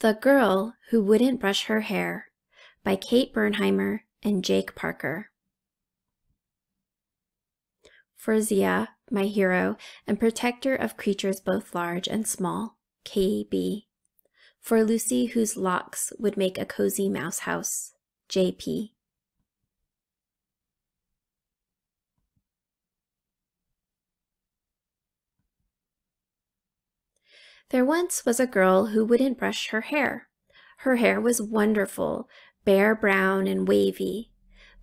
The Girl Who Wouldn't Brush Her Hair by Kate Bernheimer and Jake Parker. Zia, my hero and protector of creatures both large and small, K.B. For Lucy, whose locks would make a cozy mouse house, J.P. There once was a girl who wouldn't brush her hair. Her hair was wonderful, bare brown and wavy.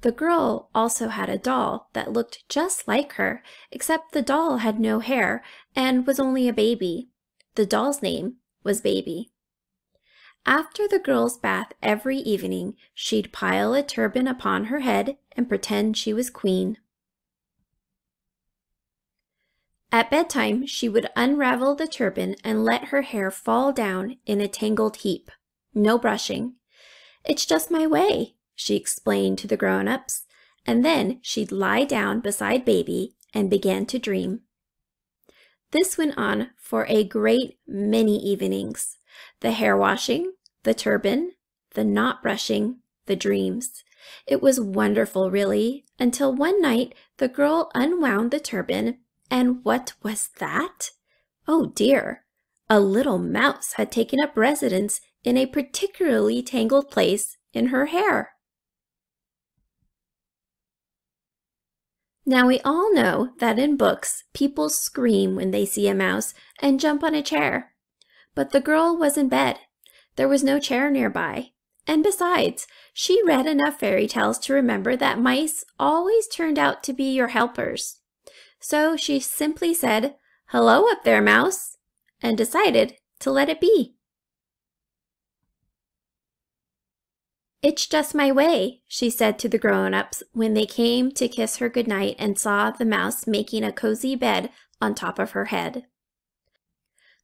The girl also had a doll that looked just like her, except the doll had no hair and was only a baby. The doll's name was Baby. After the girl's bath every evening, she'd pile a turban upon her head and pretend she was queen. At bedtime, she would unravel the turban and let her hair fall down in a tangled heap. No brushing. It's just my way, she explained to the grown-ups, and then she'd lie down beside baby and began to dream. This went on for a great many evenings. The hair washing, the turban, the not brushing, the dreams. It was wonderful, really, until one night the girl unwound the turban and what was that? Oh dear! A little mouse had taken up residence in a particularly tangled place in her hair. Now we all know that in books, people scream when they see a mouse and jump on a chair. But the girl was in bed. There was no chair nearby. And besides, she read enough fairy tales to remember that mice always turned out to be your helpers. So she simply said, Hello up there, mouse, and decided to let it be. It's just my way, she said to the grown-ups when they came to kiss her goodnight and saw the mouse making a cozy bed on top of her head.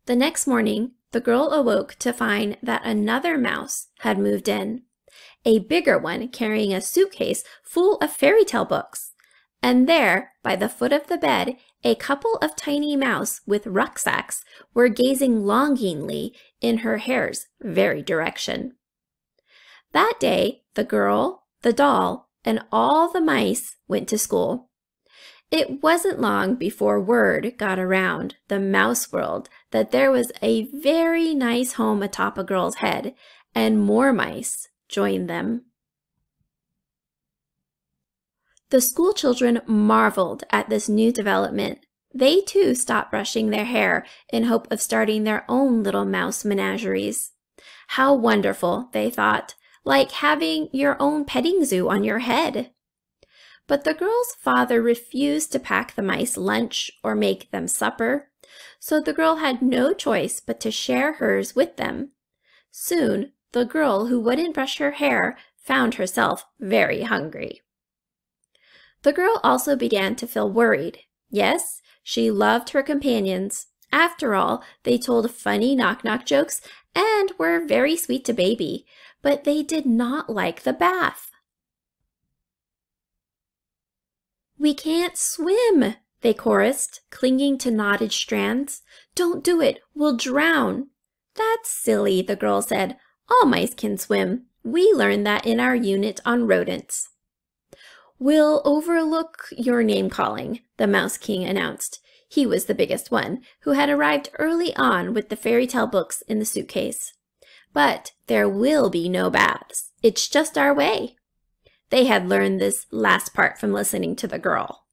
The next morning, the girl awoke to find that another mouse had moved in, a bigger one carrying a suitcase full of fairy tale books. And there, by the foot of the bed, a couple of tiny mouse with rucksacks were gazing longingly in her hair's very direction. That day, the girl, the doll, and all the mice went to school. It wasn't long before word got around the mouse world that there was a very nice home atop a girl's head, and more mice joined them. The school children marveled at this new development. They too stopped brushing their hair in hope of starting their own little mouse menageries. How wonderful, they thought, like having your own petting zoo on your head. But the girl's father refused to pack the mice lunch or make them supper, so the girl had no choice but to share hers with them. Soon, the girl who wouldn't brush her hair found herself very hungry. The girl also began to feel worried. Yes, she loved her companions. After all, they told funny knock-knock jokes and were very sweet to Baby, but they did not like the bath. We can't swim, they chorused, clinging to knotted strands. Don't do it, we'll drown. That's silly, the girl said. All mice can swim. We learned that in our unit on rodents. We'll overlook your name calling, the Mouse King announced. He was the biggest one, who had arrived early on with the fairy tale books in the suitcase. But there will be no baths. It's just our way. They had learned this last part from listening to the girl.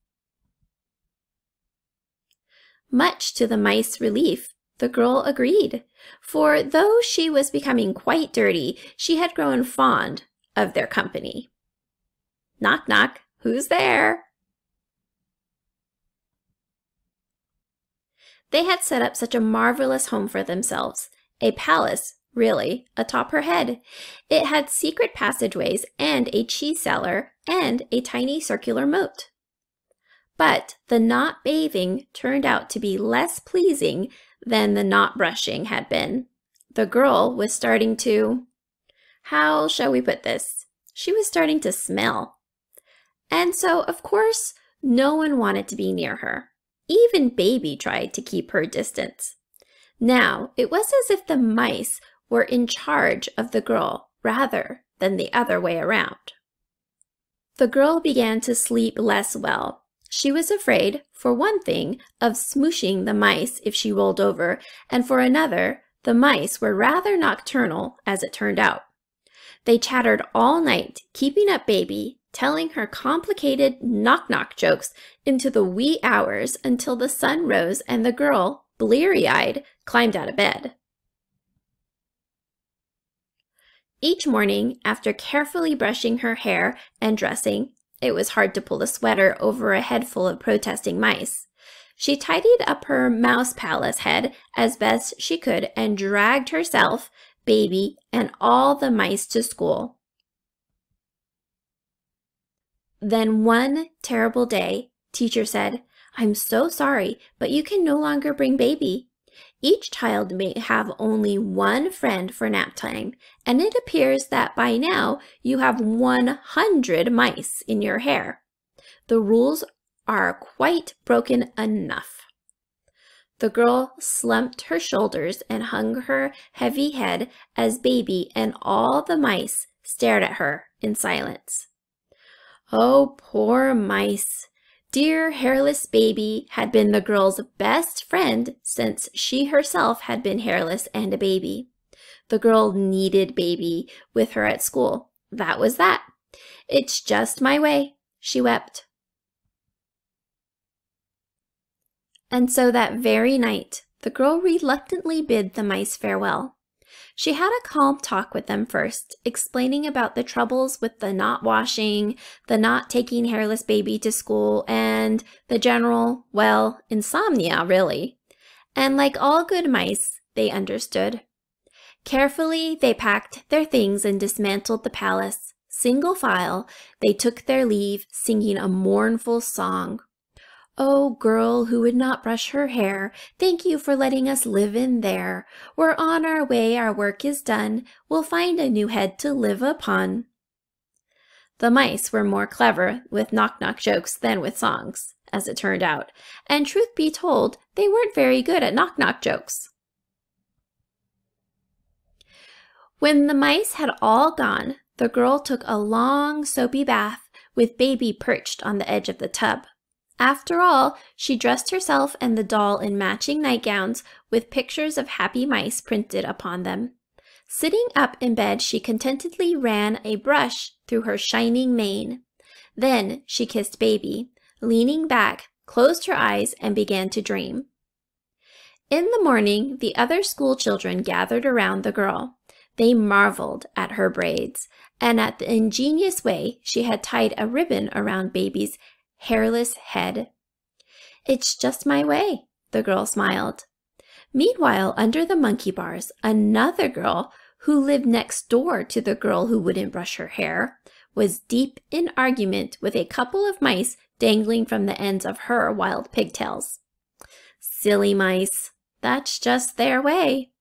Much to the mice's relief, the girl agreed, for though she was becoming quite dirty, she had grown fond of their company. Knock, knock, who's there? They had set up such a marvelous home for themselves, a palace, really, atop her head. It had secret passageways and a cheese cellar and a tiny circular moat. But the not bathing turned out to be less pleasing than the not brushing had been. The girl was starting to, how shall we put this? She was starting to smell. And so, of course, no one wanted to be near her. Even Baby tried to keep her distance. Now, it was as if the mice were in charge of the girl rather than the other way around. The girl began to sleep less well. She was afraid, for one thing, of smooshing the mice if she rolled over, and for another, the mice were rather nocturnal, as it turned out. They chattered all night, keeping up Baby telling her complicated knock-knock jokes into the wee hours until the sun rose and the girl, bleary-eyed, climbed out of bed. Each morning, after carefully brushing her hair and dressing, it was hard to pull a sweater over a head full of protesting mice. She tidied up her mouse palace head as best she could and dragged herself, baby, and all the mice to school. Then one terrible day, teacher said, I'm so sorry, but you can no longer bring baby. Each child may have only one friend for nap time, and it appears that by now you have 100 mice in your hair. The rules are quite broken enough. The girl slumped her shoulders and hung her heavy head as baby and all the mice stared at her in silence. Oh, poor mice! Dear hairless baby had been the girl's best friend since she herself had been hairless and a baby. The girl needed baby with her at school. That was that. It's just my way, she wept. And so that very night, the girl reluctantly bid the mice farewell. She had a calm talk with them first, explaining about the troubles with the not washing, the not taking hairless baby to school, and the general, well, insomnia, really. And like all good mice, they understood. Carefully, they packed their things and dismantled the palace. Single file, they took their leave, singing a mournful song. Oh, girl who would not brush her hair, thank you for letting us live in there. We're on our way, our work is done. We'll find a new head to live upon. The mice were more clever with knock-knock jokes than with songs, as it turned out, and truth be told, they weren't very good at knock-knock jokes. When the mice had all gone, the girl took a long soapy bath with baby perched on the edge of the tub. After all, she dressed herself and the doll in matching nightgowns with pictures of happy mice printed upon them. Sitting up in bed, she contentedly ran a brush through her shining mane. Then she kissed Baby, leaning back, closed her eyes, and began to dream. In the morning, the other school children gathered around the girl. They marveled at her braids and at the ingenious way she had tied a ribbon around Baby's hairless head. It's just my way, the girl smiled. Meanwhile, under the monkey bars, another girl who lived next door to the girl who wouldn't brush her hair was deep in argument with a couple of mice dangling from the ends of her wild pigtails. Silly mice, that's just their way,